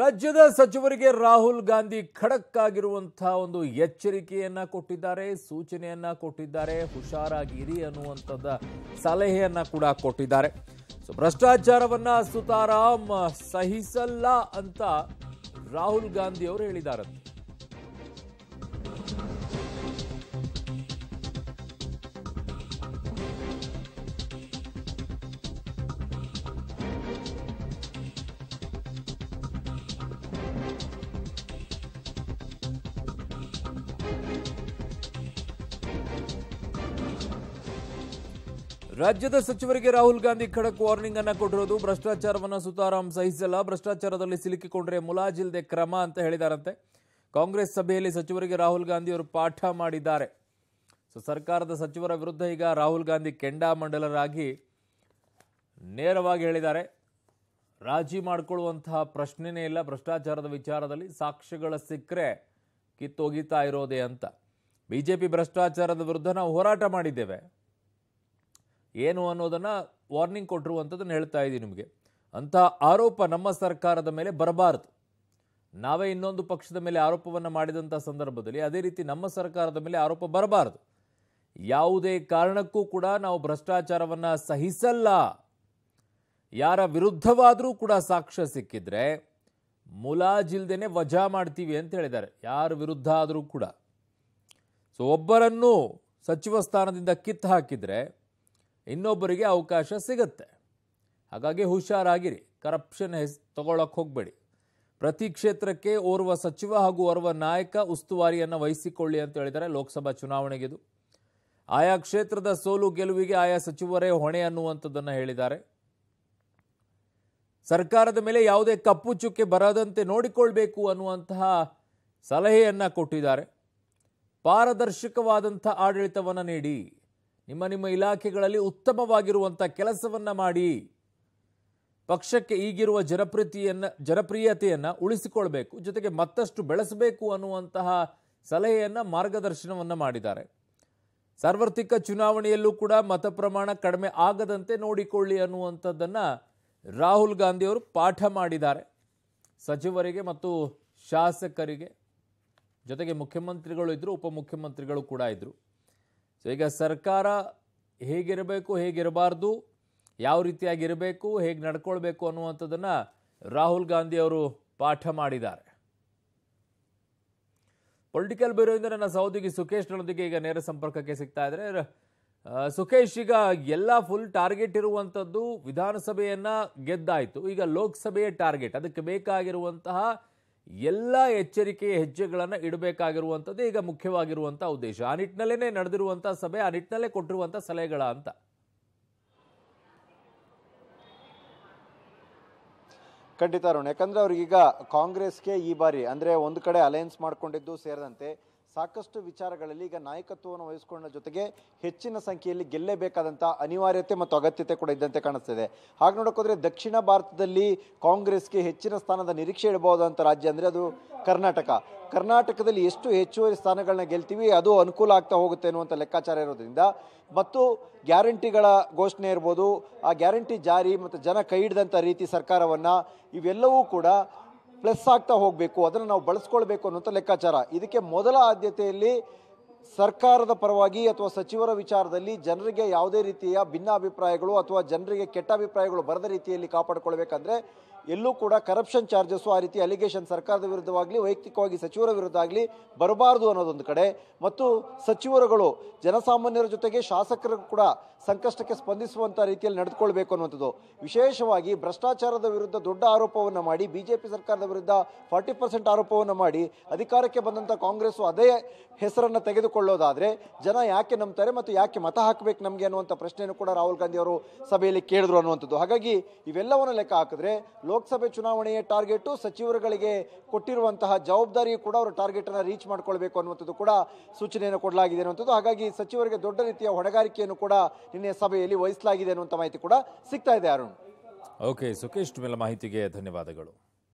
ರಾಜ್ಯದ ಸಚಿವರಿಗೆ ರಾಹುಲ್ ಗಾಂಧಿ ಖಡಕ್ ಆಗಿರುವಂತಹ ಒಂದು ಎಚ್ಚರಿಕೆಯನ್ನ ಕೊಟ್ಟಿದ್ದಾರೆ ಸೂಚನೆಯನ್ನ ಕೊಟ್ಟಿದ್ದಾರೆ ಹುಷಾರಾಗಿರಿ ಅನ್ನುವಂಥದ್ದ ಸಲಹೆಯನ್ನ ಕೂಡ ಕೊಟ್ಟಿದ್ದಾರೆ ಸೊ ಭ್ರಷ್ಟಾಚಾರವನ್ನ ಸುತಾರಾಮ್ ಸಹಿಸಲ್ಲ ಅಂತ ರಾಹುಲ್ ಗಾಂಧಿ ಅವರು ಹೇಳಿದ್ದಾರೆ ರಾಜ್ಯದ ಸಚಿವರಿಗೆ ರಾಹುಲ್ ಗಾಂಧಿ ಖಡಕ್ ವಾರ್ನಿಂಗ್ ಅನ್ನ ಕೊಟ್ಟಿರೋದು ಭ್ರಷ್ಟಾಚಾರವನ್ನು ಸುತಾರಾಮ್ ಸಹಿಸಲ್ಲ ಭ್ರಷ್ಟಾಚಾರದಲ್ಲಿ ಸಿಲುಕಿಕೊಂಡ್ರೆ ಮುಲಾಜಿಲ್ಲದೆ ಕ್ರಮ ಅಂತ ಹೇಳಿದಾರಂತೆ ಕಾಂಗ್ರೆಸ್ ಸಭೆಯಲ್ಲಿ ಸಚಿವರಿಗೆ ರಾಹುಲ್ ಗಾಂಧಿ ಅವರು ಪಾಠ ಮಾಡಿದ್ದಾರೆ ಸೊ ಸರ್ಕಾರದ ಸಚಿವರ ವಿರುದ್ಧ ಈಗ ರಾಹುಲ್ ಗಾಂಧಿ ಕೆಂಡಾಮಂಡಲರಾಗಿ ನೇರವಾಗಿ ಹೇಳಿದ್ದಾರೆ ರಾಜಿ ಮಾಡಿಕೊಳ್ಳುವಂತಹ ಪ್ರಶ್ನೆನೇ ಇಲ್ಲ ಭ್ರಷ್ಟಾಚಾರದ ವಿಚಾರದಲ್ಲಿ ಸಾಕ್ಷ್ಯಗಳ ಸಿಕ್ಕರೆ ಕಿತ್ತೋಗಿತಾ ಇರೋದೆ ಅಂತ ಬಿಜೆಪಿ ಭ್ರಷ್ಟಾಚಾರದ ವಿರುದ್ಧ ನಾವು ಹೋರಾಟ ಮಾಡಿದ್ದೇವೆ ಏನು ಅನ್ನೋದನ್ನು ವಾರ್ನಿಂಗ್ ಕೊಟ್ಟರು ಅಂತದನ್ನು ಹೇಳ್ತಾ ಇದ್ದೀನಿ ನಿಮಗೆ ಅಂತಹ ಆರೋಪ ನಮ್ಮ ಸರ್ಕಾರದ ಮೇಲೆ ಬರಬಾರದು ನಾವೇ ಇನ್ನೊಂದು ಪಕ್ಷದ ಮೇಲೆ ಆರೋಪವನ್ನು ಮಾಡಿದಂಥ ಸಂದರ್ಭದಲ್ಲಿ ಅದೇ ರೀತಿ ನಮ್ಮ ಸರ್ಕಾರದ ಮೇಲೆ ಆರೋಪ ಬರಬಾರದು ಯಾವುದೇ ಕಾರಣಕ್ಕೂ ಕೂಡ ನಾವು ಭ್ರಷ್ಟಾಚಾರವನ್ನು ಸಹಿಸಲ್ಲ ಯಾರ ವಿರುದ್ಧವಾದರೂ ಕೂಡ ಸಾಕ್ಷ್ಯ ಸಿಕ್ಕಿದ್ರೆ ಮುಲಾಜಿಲ್ದೇನೆ ವಜಾ ಮಾಡ್ತೀವಿ ಅಂತ ಹೇಳಿದ್ದಾರೆ ಯಾರ ವಿರುದ್ಧ ಆದರೂ ಕೂಡ ಸೊ ಒಬ್ಬರನ್ನು ಸಚಿವ ಸ್ಥಾನದಿಂದ ಕಿತ್ತು ಹಾಕಿದರೆ ಇನ್ನೊಬ್ಬರಿಗೆ ಅವಕಾಶ ಸಿಗುತ್ತೆ ಹಾಗಾಗಿ ಹುಷಾರಾಗಿರಿ ಕರಪ್ಷನ್ ಹೆಸ್ ತಗೊಳಕ್ಕೆ ಹೋಗಬೇಡಿ ಪ್ರತಿ ಕ್ಷೇತ್ರಕ್ಕೆ ಓರ್ವ ಸಚಿವ ಹಾಗೂ ಓರ್ವ ನಾಯಕ ಉಸ್ತುವಾರಿಯನ್ನು ವಹಿಸಿಕೊಳ್ಳಿ ಅಂತ ಹೇಳಿದರೆ ಲೋಕಸಭಾ ಚುನಾವಣೆಗಿದು ಆಯಾ ಕ್ಷೇತ್ರದ ಸೋಲು ಗೆಲುವಿಗೆ ಆಯಾ ಸಚಿವರೇ ಹೊಣೆ ಅನ್ನುವಂಥದ್ದನ್ನು ಹೇಳಿದ್ದಾರೆ ಸರ್ಕಾರದ ಮೇಲೆ ಯಾವುದೇ ಕಪ್ಪು ಚುಕ್ಕೆ ಬರದಂತೆ ನೋಡಿಕೊಳ್ಬೇಕು ಅನ್ನುವಂತಹ ಸಲಹೆಯನ್ನು ಕೊಟ್ಟಿದ್ದಾರೆ ಪಾರದರ್ಶಕವಾದಂಥ ಆಡಳಿತವನ್ನು ನೀಡಿ ನಿಮ್ಮ ನಿಮ್ಮ ಇಲಾಖೆಗಳಲ್ಲಿ ಉತ್ತಮವಾಗಿರುವಂಥ ಕೆಲಸವನ್ನು ಮಾಡಿ ಪಕ್ಷಕ್ಕೆ ಈಗಿರುವ ಜನಪ್ರೀತಿಯನ್ನು ಜನಪ್ರಿಯತೆಯನ್ನು ಉಳಿಸಿಕೊಳ್ಬೇಕು ಜೊತೆಗೆ ಮತ್ತಷ್ಟು ಬೆಳೆಸಬೇಕು ಅನ್ನುವಂತಹ ಸಲಹೆಯನ್ನು ಮಾರ್ಗದರ್ಶನವನ್ನು ಮಾಡಿದ್ದಾರೆ ಸಾರ್ವತ್ರಿಕ ಚುನಾವಣೆಯಲ್ಲೂ ಕೂಡ ಮತ ಪ್ರಮಾಣ ಕಡಿಮೆ ಆಗದಂತೆ ನೋಡಿಕೊಳ್ಳಿ ಅನ್ನುವಂಥದ್ದನ್ನು ರಾಹುಲ್ ಗಾಂಧಿಯವರು ಪಾಠ ಮಾಡಿದ್ದಾರೆ ಸಚಿವರಿಗೆ ಮತ್ತು ಶಾಸಕರಿಗೆ ಜೊತೆಗೆ ಮುಖ್ಯಮಂತ್ರಿಗಳು ಇದ್ದರು ಉಪಮುಖ್ಯಮಂತ್ರಿಗಳು ಕೂಡ ಇದ್ದರು ಸೊ ಈಗ ಸರ್ಕಾರ ಹೇಗಿರಬೇಕು ಹೇಗಿರಬಾರ್ದು ಯಾವ ರೀತಿಯಾಗಿರಬೇಕು ಹೇಗೆ ನಡ್ಕೊಳ್ಬೇಕು ಅನ್ನುವಂಥದ್ದನ್ನು ರಾಹುಲ್ ಗಾಂಧಿ ಅವರು ಪಾಠ ಮಾಡಿದ್ದಾರೆ ಪೊಲಿಟಿಕಲ್ ಬ್ಯೂರೋಯಿಂದ ನನ್ನ ಸಹೋದ್ಯೋಗಿ ಸುಖೇಶ್ನೊಂದಿಗೆ ಈಗ ನೇರ ಸಂಪರ್ಕಕ್ಕೆ ಸಿಗ್ತಾ ಇದ್ರೆ ಸುಖೇಶ್ ಈಗ ಎಲ್ಲ ಫುಲ್ ಟಾರ್ಗೆಟ್ ಇರುವಂಥದ್ದು ವಿಧಾನಸಭೆಯನ್ನು ಗೆದ್ದಾಯಿತು ಈಗ ಲೋಕಸಭೆಯ ಟಾರ್ಗೆಟ್ ಅದಕ್ಕೆ ಬೇಕಾಗಿರುವಂತಹ ಎಲ್ಲ ಎಚ್ಚರಿಕೆ ಹೆಜ್ಜೆಗಳನ್ನು ಇಡಬೇಕಾಗಿರುವಂಥದ್ದು ಈಗ ಮುಖ್ಯವಾಗಿರುವಂಥ ಉದ್ದೇಶ ಆ ನಿಟ್ಟಿನಲ್ಲೇ ನಡೆದಿರುವಂಥ ಸಭೆ ಆ ನಿಟ್ಟಿನಲ್ಲೇ ಕೊಟ್ಟಿರುವಂಥ ಸಲಹೆಗಳ ಅಂತ ಖಂಡಿತ ಅರುಣ್ ಯಾಕಂದರೆ ಅವ್ರಿಗೀಗ ಕಾಂಗ್ರೆಸ್ಗೆ ಈ ಬಾರಿ ಅಂದರೆ ಒಂದು ಕಡೆ ಅಲಯನ್ಸ್ ಮಾಡಿಕೊಂಡಿದ್ದು ಸೇರಿದಂತೆ ಸಾಕಷ್ಟು ವಿಚಾರಗಳಲ್ಲಿ ಈಗ ನಾಯಕತ್ವವನ್ನು ವಹಿಸಿಕೊಂಡ ಜೊತೆಗೆ ಹೆಚ್ಚಿನ ಸಂಖ್ಯೆಯಲ್ಲಿ ಗೆಲ್ಲೇಬೇಕಾದಂಥ ಅನಿವಾರ್ಯತೆ ಮತ್ತು ಅಗತ್ಯತೆ ಕೂಡ ಇದ್ದಂತೆ ಕಾಣಿಸ್ತಿದೆ ಹಾಗೆ ನೋಡೋಕ್ಕೋದ್ರೆ ದಕ್ಷಿಣ ಭಾರತದಲ್ಲಿ ಕಾಂಗ್ರೆಸ್ಗೆ ಹೆಚ್ಚಿನ ಸ್ಥಾನದ ನಿರೀಕ್ಷೆ ಇಡಬಹುದಂಥ ರಾಜ್ಯ ಅಂದರೆ ಅದು ಕರ್ನಾಟಕ ಕರ್ನಾಟಕದಲ್ಲಿ ಎಷ್ಟು ಹೆಚ್ಚುವರಿ ಸ್ಥಾನಗಳನ್ನ ಗೆಲ್ತೀವಿ ಅದು ಅನುಕೂಲ ಆಗ್ತಾ ಹೋಗುತ್ತೆ ಅನ್ನುವಂಥ ಲೆಕ್ಕಾಚಾರ ಇರೋದ್ರಿಂದ ಮತ್ತು ಗ್ಯಾರಂಟಿಗಳ ಘೋಷಣೆ ಇರ್ಬೋದು ಆ ಗ್ಯಾರಂಟಿ ಜಾರಿ ಮತ್ತು ಜನ ಕೈ ಹಿಡಿದಂಥ ರೀತಿ ಸರ್ಕಾರವನ್ನು ಇವೆಲ್ಲವೂ ಕೂಡ ಪ್ಲಸ್ ಆಗ್ತಾ ಹೋಗಬೇಕು ಅದನ್ನು ನಾವು ಬಳಸ್ಕೊಳ್ಬೇಕು ಅನ್ನೋಂಥ ಲೆಕ್ಕಾಚಾರ ಇದಕ್ಕೆ ಮೊದಲ ಆದ್ಯತೆಯಲ್ಲಿ ಸರ್ಕಾರದ ಪರವಾಗಿ ಅಥವಾ ಸಚಿವರ ವಿಚಾರದಲ್ಲಿ ಜನರಿಗೆ ಯಾವುದೇ ರೀತಿಯ ಭಿನ್ನಾಭಿಪ್ರಾಯಗಳು ಅಥವಾ ಜನರಿಗೆ ಕೆಟ್ಟ ಅಭಿಪ್ರಾಯಗಳು ಬರದ ರೀತಿಯಲ್ಲಿ ಕಾಪಾಡಿಕೊಳ್ಬೇಕಂದ್ರೆ ಎಲ್ಲೂ ಕೂಡ ಕರಪ್ಷನ್ ಚಾರ್ಜಸ್ಸು ಆ ರೀತಿ ಅಲಿಗೇಷನ್ ಸರ್ಕಾರದ ವಿರುದ್ಧವಾಗಲಿ ವೈಯಕ್ತಿಕವಾಗಿ ಸಚಿವರ ವಿರುದ್ಧ ಆಗಲಿ ಬರಬಾರದು ಅನ್ನೋದೊಂದು ಕಡೆ ಮತ್ತು ಸಚಿವರುಗಳು ಜನಸಾಮಾನ್ಯರ ಜೊತೆಗೆ ಶಾಸಕರು ಕೂಡ ಸಂಕಷ್ಟಕ್ಕೆ ಸ್ಪಂದಿಸುವಂಥ ರೀತಿಯಲ್ಲಿ ನಡೆದುಕೊಳ್ಬೇಕು ಅನ್ನುವಂಥದ್ದು ವಿಶೇಷವಾಗಿ ಭ್ರಷ್ಟಾಚಾರದ ವಿರುದ್ಧ ದೊಡ್ಡ ಆರೋಪವನ್ನು ಮಾಡಿ ಬಿ ಜೆ ಪಿ ಸರ್ಕಾರದ ವಿರುದ್ಧ ಫಾರ್ಟಿ ಪರ್ಸೆಂಟ್ ಆರೋಪವನ್ನು ಮಾಡಿ ಅಧಿಕಾರಕ್ಕೆ ಬಂದಂಥ ಕಾಂಗ್ರೆಸ್ಸು ಅದೇ ಹೆಸರನ್ನು ತೆಗೆದುಕೊಳ್ಳೋದಾದರೆ ಜನ ಯಾಕೆ ನಂಬ್ತಾರೆ ಮತ್ತು ಯಾಕೆ ಮತ ಹಾಕಬೇಕು ನಮಗೆ ಅನ್ನುವಂಥ ಪ್ರಶ್ನೆಯನ್ನು ಕೂಡ ರಾಹುಲ್ ಗಾಂಧಿ ಅವರು ಸಭೆಯಲ್ಲಿ ಕೇಳಿದ್ರು ಅನ್ನುವಂಥದ್ದು ಹಾಗಾಗಿ ಇವೆಲ್ಲವನ್ನು ಲೆಕ್ಕ ಹಾಕಿದ್ರೆ ಲೋಕಸಭೆ ಚುನಾವಣೆಯ ಟಾರ್ಗೆಟು ಸಚಿವರುಗಳಿಗೆ ಕೊಟ್ಟಿರುವಂತಹ ಜವಾಬ್ದಾರಿಯು ಕೂಡ ಅವರು ಟಾರ್ಗೆಟನ್ನು ರೀಚ್ ಮಾಡಿಕೊಳ್ಬೇಕು ಅನ್ನುವಂಥದ್ದು ಕೂಡ ಸೂಚನೆಯನ್ನು ಕೊಡಲಾಗಿದೆ ಅನ್ನುವಂಥದ್ದು ಹಾಗಾಗಿ ಸಚಿವರಿಗೆ ದೊಡ್ಡ ರೀತಿಯ ಹೊಣೆಗಾರಿಕೆಯನ್ನು ಕೂಡ ನಿನ್ನೆ ಸಭೆಯಲ್ಲಿ ವಹಿಸಲಾಗಿದೆ ಅನ್ನುವಂಥ ಮಾಹಿತಿ ಕೂಡ ಸಿಗ್ತಾ ಇದೆ ಅರುಣ್ ಓಕೆ ಸುಖೇಶ್ ಮೇಲೆ ಮಾಹಿತಿಗೆ ಧನ್ಯವಾದಗಳು